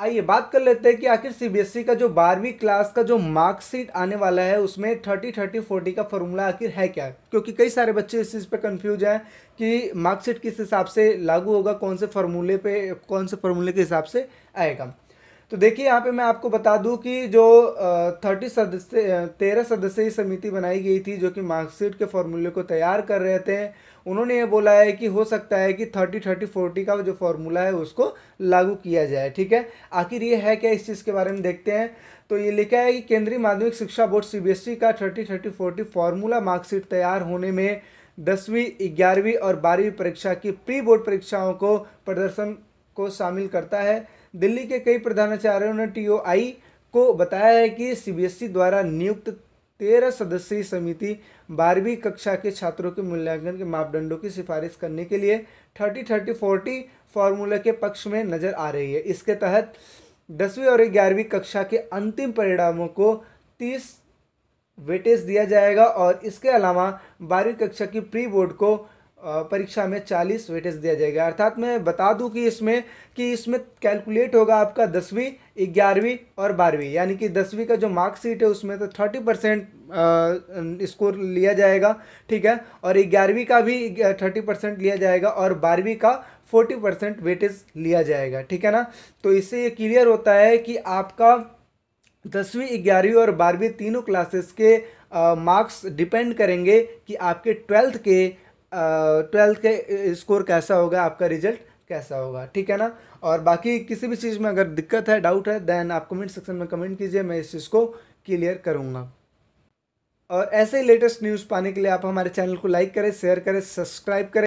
आइए बात कर लेते हैं कि आखिर सीबीएसई e का जो बारहवीं क्लास का जो मार्कशीट आने वाला है उसमें थर्टी थर्टी फोर्टी का फॉर्मूला आखिर है क्या है क्योंकि कई सारे बच्चे इस चीज़ पे कंफ्यूज हैं कि मार्कशीट किस हिसाब से लागू होगा कौन से फार्मूले पे कौन से फार्मूले के हिसाब से आएगा तो देखिए यहाँ पे मैं आपको बता दूं कि जो थर्टी सदस्य तेरह सदस्यीय समिति बनाई गई थी जो कि मार्कशीट के फॉर्मूले को तैयार कर रहे थे उन्होंने ये बोला है कि हो सकता है कि थर्टी थर्टी फोर्टी का जो फॉर्मूला है उसको लागू किया जाए ठीक है आखिर ये है क्या इस चीज़ के बारे में देखते हैं तो ये लिखा है कि केंद्रीय माध्यमिक शिक्षा बोर्ड सी का thirty thirty forty formula marksheet तैयार होने में दसवीं ग्यारहवीं और बारहवीं परीक्षा की प्री बोर्ड परीक्षाओं को प्रदर्शन को शामिल करता है दिल्ली के कई प्रधानाचार्यों ने टीओआई को बताया है कि सीबीएसई द्वारा नियुक्त तेरह सदस्यीय समिति बारहवीं कक्षा के छात्रों के मूल्यांकन के मापदंडों की सिफारिश करने के लिए थर्टी थर्टी फोर्टी फार्मूला के पक्ष में नजर आ रही है इसके तहत दसवीं और ग्यारहवीं कक्षा के अंतिम परिणामों को तीस वेटेज दिया जाएगा और इसके अलावा बारहवीं कक्षा की प्री बोर्ड को परीक्षा में चालीस वेटेज दिया जाएगा अर्थात मैं बता दूं कि इसमें कि इसमें कैलकुलेट होगा आपका दसवीं ग्यारहवीं और बारहवीं यानी कि दसवीं का जो मार्कशीट है उसमें तो थर्टी परसेंट स्कोर लिया जाएगा ठीक है और ग्यारहवीं का भी थर्टी परसेंट लिया जाएगा और बारहवीं का फोर्टी परसेंट वेटेज लिया जाएगा ठीक है ना तो इससे ये क्लियर होता है कि आपका दसवीं ग्यारहवीं और बारहवीं तीनों क्लासेस के मार्क्स डिपेंड करेंगे कि आपके ट्वेल्थ के ट्वेल्थ के स्कोर कैसा होगा आपका रिजल्ट कैसा होगा ठीक है ना और बाकी किसी भी चीज़ में अगर दिक्कत है डाउट है देन आप कमेंट सेक्शन में कमेंट कीजिए मैं इस चीज़ को क्लियर करूँगा और ऐसे ही लेटेस्ट न्यूज़ पाने के लिए आप हमारे चैनल को लाइक करें शेयर करें सब्सक्राइब करें